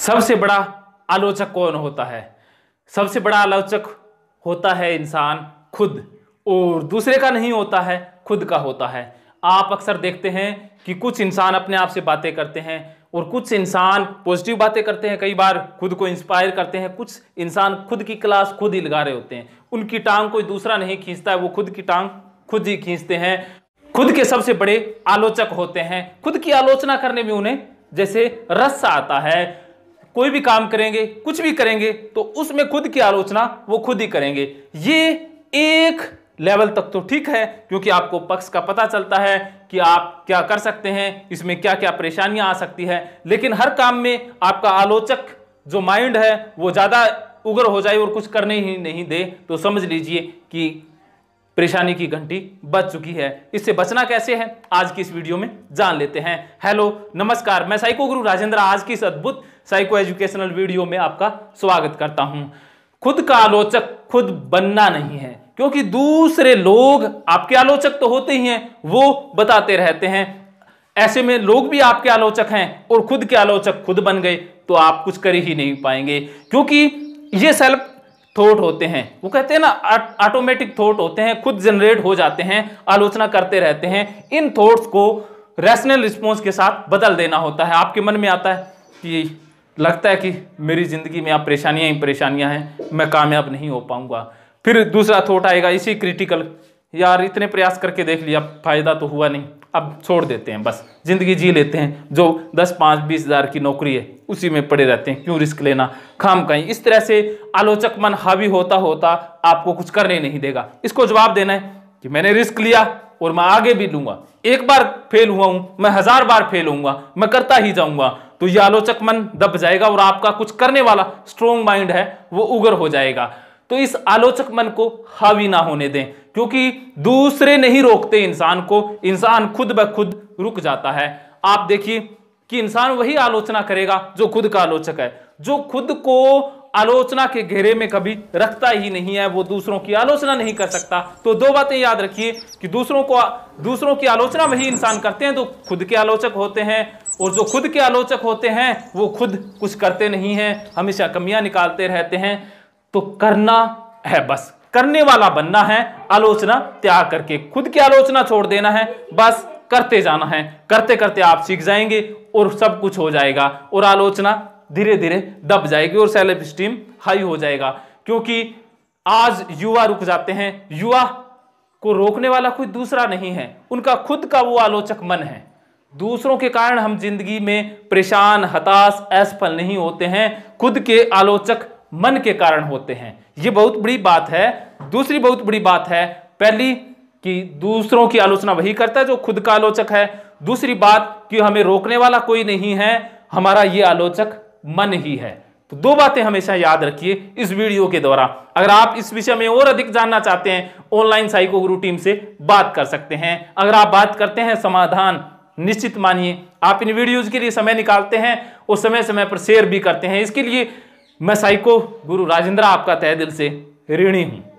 सबसे बड़ा आलोचक कौन होता है सबसे बड़ा आलोचक होता है इंसान खुद और दूसरे का नहीं होता है खुद का होता है आप अक्सर देखते हैं कि कुछ इंसान अपने आप से बातें करते हैं और कुछ इंसान पॉजिटिव बातें करते हैं कई बार खुद को इंस्पायर करते हैं कुछ इंसान खुद की क्लास खुद ही लगा रहे होते हैं उनकी टांग कोई दूसरा नहीं खींचता है वो खुद की टांग खुद ही खींचते हैं खुद के सबसे बड़े आलोचक होते हैं खुद की आलोचना करने में उन्हें जैसे रस आता है कोई भी काम करेंगे कुछ भी करेंगे तो उसमें खुद की आलोचना वो खुद ही करेंगे ये एक लेवल तक तो ठीक है क्योंकि आपको पक्ष का पता चलता है कि आप क्या कर सकते हैं इसमें क्या क्या परेशानियां आ सकती है लेकिन हर काम में आपका आलोचक जो माइंड है वो ज़्यादा उग्र हो जाए और कुछ करने ही नहीं दे तो समझ लीजिए कि परेशानी की घंटी बज चुकी है इससे बचना कैसे है आज की इस वीडियो में जान लेते हैं हेलो नमस्कार मैं साइको गुरु राजेंद्र आज की इस अद्भुत साइको एजुकेशनल वीडियो में आपका स्वागत करता हूं खुद का आलोचक खुद बनना नहीं है क्योंकि दूसरे लोग आपके आलोचक तो होते ही हैं वो बताते रहते हैं ऐसे में लोग भी आपके आलोचक हैं और खुद के आलोचक खुद बन गए तो आप कुछ कर ही नहीं पाएंगे क्योंकि ये सेल्फ थॉट होते हैं वो कहते हैं ना ऑटोमेटिक थॉट होते हैं खुद जनरेट हो जाते हैं आलोचना करते रहते हैं इन थॉट्स को रैशनल रिस्पॉन्स के साथ बदल देना होता है आपके मन में आता है कि लगता है कि मेरी ज़िंदगी में आप परेशानियाँ ही परेशानियाँ हैं मैं कामयाब नहीं हो पाऊंगा फिर दूसरा थॉट आएगा इसी क्रिटिकल यार इतने प्रयास करके देख लिया फ़ायदा तो हुआ नहीं अब छोड़ देते हैं बस ज़िंदगी जी लेते हैं जो दस पाँच बीस हज़ार की नौकरी है उसी में पड़े रहते हैं क्यों रिस्क लेना खाम कहीं इस तरह से आलोचक मन हावी होता होता आपको कुछ करने नहीं देगा इसको जवाब देना है कि मैंने रिस्क लिया और मैं आगे भी लूंगा एक बार फेल हुआ हूँ मैं हज़ार बार फेल होऊंगा मैं करता ही जाऊंगा तो ये आलोचक मन दब जाएगा और आपका कुछ करने वाला स्ट्रोंग माइंड है वो उगर हो जाएगा तो इस आलोचक मन को हावी ना होने दें क्योंकि दूसरे नहीं रोकते इंसान को इंसान खुद ब खुद रुक जाता है आप देखिए कि इंसान वही आलोचना करेगा जो खुद का आलोचक है जो खुद को आलोचना के घेरे में कभी रखता ही नहीं है वो दूसरों की आलोचना नहीं कर सकता तो दो बातें याद रखिए कि दूसरों को दूसरों की आलोचना वही इंसान करते हैं तो खुद के आलोचक होते हैं और जो खुद के आलोचक होते हैं वो खुद कुछ करते नहीं हैं हमेशा कमियां निकालते रहते हैं तो करना है बस करने वाला बनना है आलोचना त्याग करके खुद की आलोचना छोड़ देना है बस करते जाना है करते करते आप सीख जाएंगे और सब कुछ हो जाएगा और आलोचना धीरे धीरे दब जाएगी और सेल्फ स्टीम हाई हो जाएगा क्योंकि आज युवा रुक जाते हैं युवा को रोकने वाला कोई दूसरा नहीं है उनका खुद का वो आलोचक मन है दूसरों के कारण हम जिंदगी में परेशान हताश असफल नहीं होते हैं खुद के आलोचक मन के कारण होते हैं ये बहुत बड़ी बात है दूसरी बहुत बड़ी बात है पहली कि दूसरों की आलोचना वही करता है जो खुद का आलोचक है दूसरी बात कि हमें रोकने वाला कोई नहीं है हमारा ये आलोचक मन ही है तो दो बातें हमेशा याद रखिए इस वीडियो के द्वारा अगर आप इस विषय में और अधिक जानना चाहते हैं ऑनलाइन साइको गुरु टीम से बात कर सकते हैं अगर आप बात करते हैं समाधान निश्चित मानिए आप इन वीडियोज के लिए समय निकालते हैं और समय समय पर शेयर भी करते हैं इसके लिए मैं साइको गुरु राजेंद्र आपका तय दिल से ऋणी हूँ